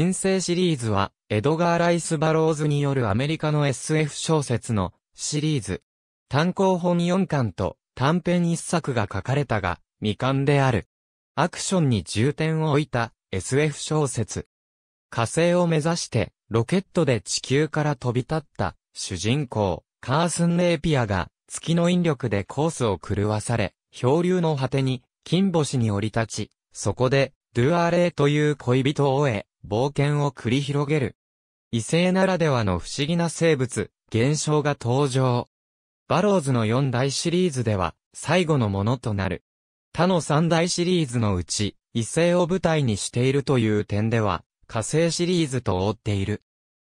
金星シリーズは、エドガー・ライス・バローズによるアメリカの SF 小説のシリーズ。単行本4巻と短編1作が書かれたが、未完である。アクションに重点を置いた SF 小説。火星を目指してロケットで地球から飛び立った主人公、カースン・レーピアが月の引力でコースを狂わされ、漂流の果てに金星に降り立ち、そこでドゥアーレイという恋人を得、冒険を繰り広げる。異性ならではの不思議な生物、現象が登場。バローズの4大シリーズでは、最後のものとなる。他の3大シリーズのうち、異性を舞台にしているという点では、火星シリーズと追っている。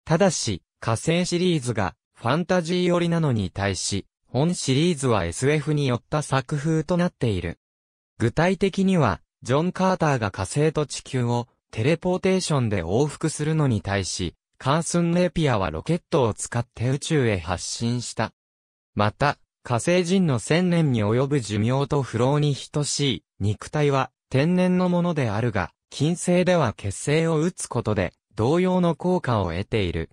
ただし、火星シリーズがファンタジー寄りなのに対し、本シリーズは SF によった作風となっている。具体的には、ジョン・カーターが火星と地球をテレポーテーションで往復するのに対し、カースン・ネピアはロケットを使って宇宙へ発進した。また、火星人の千年に及ぶ寿命と不老に等しい肉体は天然のものであるが、金星では血清を打つことで同様の効果を得ている。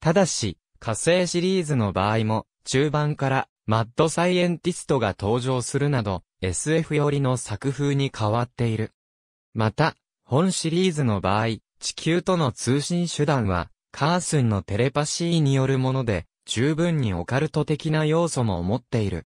ただし、火星シリーズの場合も中盤からマッドサイエンティストが登場するなど SF 寄りの作風に変わっている。また、本シリーズの場合、地球との通信手段は、カースンのテレパシーによるもので、十分にオカルト的な要素も持っている。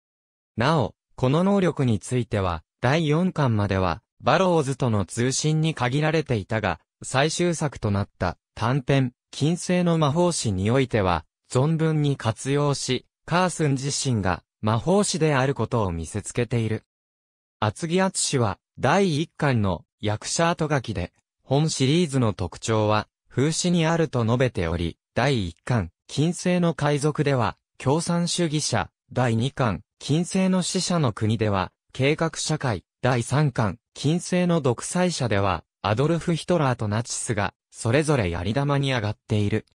なお、この能力については、第4巻までは、バローズとの通信に限られていたが、最終作となった短編、金星の魔法師においては、存分に活用し、カースン自身が魔法師であることを見せつけている。厚木厚氏は、第1巻の役者後書きで、本シリーズの特徴は、風刺にあると述べており、第1巻、金星の海賊では、共産主義者、第2巻、金星の死者の国では、計画社会、第3巻、金星の独裁者では、アドルフ・ヒトラーとナチスが、それぞれやり玉に上がっている。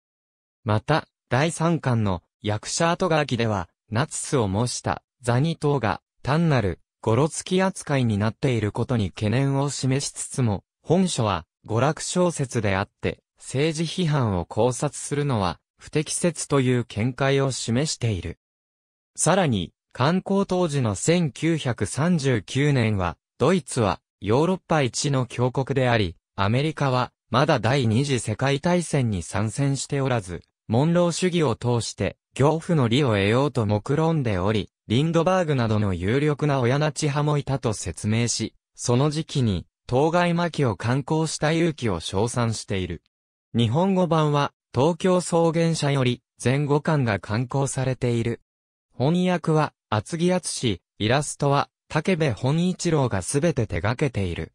また、第3巻の、役者後書きでは、ナチスを模した、ザニ党が、単なる、ゴロつき扱いになっていることに懸念を示しつつも、本書は娯楽小説であって、政治批判を考察するのは不適切という見解を示している。さらに、観光当時の1939年は、ドイツはヨーロッパ一の強国であり、アメリカはまだ第二次世界大戦に参戦しておらず、モンロー主義を通して、恐怖の利を得ようと目論んでおり、リンドバーグなどの有力な親なち派もいたと説明し、その時期に、当該巻を刊行した勇気を称賛している。日本語版は、東京草原社より、前後巻が刊行されている。翻訳は、厚木厚氏、イラストは、竹部本一郎がすべて手掛けている。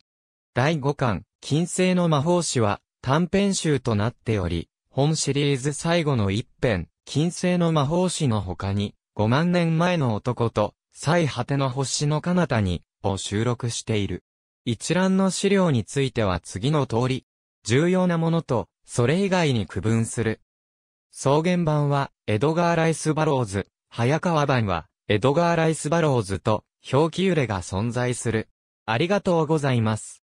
第5巻、金星の魔法師は、短編集となっており、本シリーズ最後の一編、金星の魔法師の他に、5万年前の男と、最果ての星の彼方に、を収録している。一覧の資料については次の通り、重要なものと、それ以外に区分する。草原版は、エドガー・ライス・バローズ、早川版は、エドガー・ライス・バローズと、表記揺れが存在する。ありがとうございます。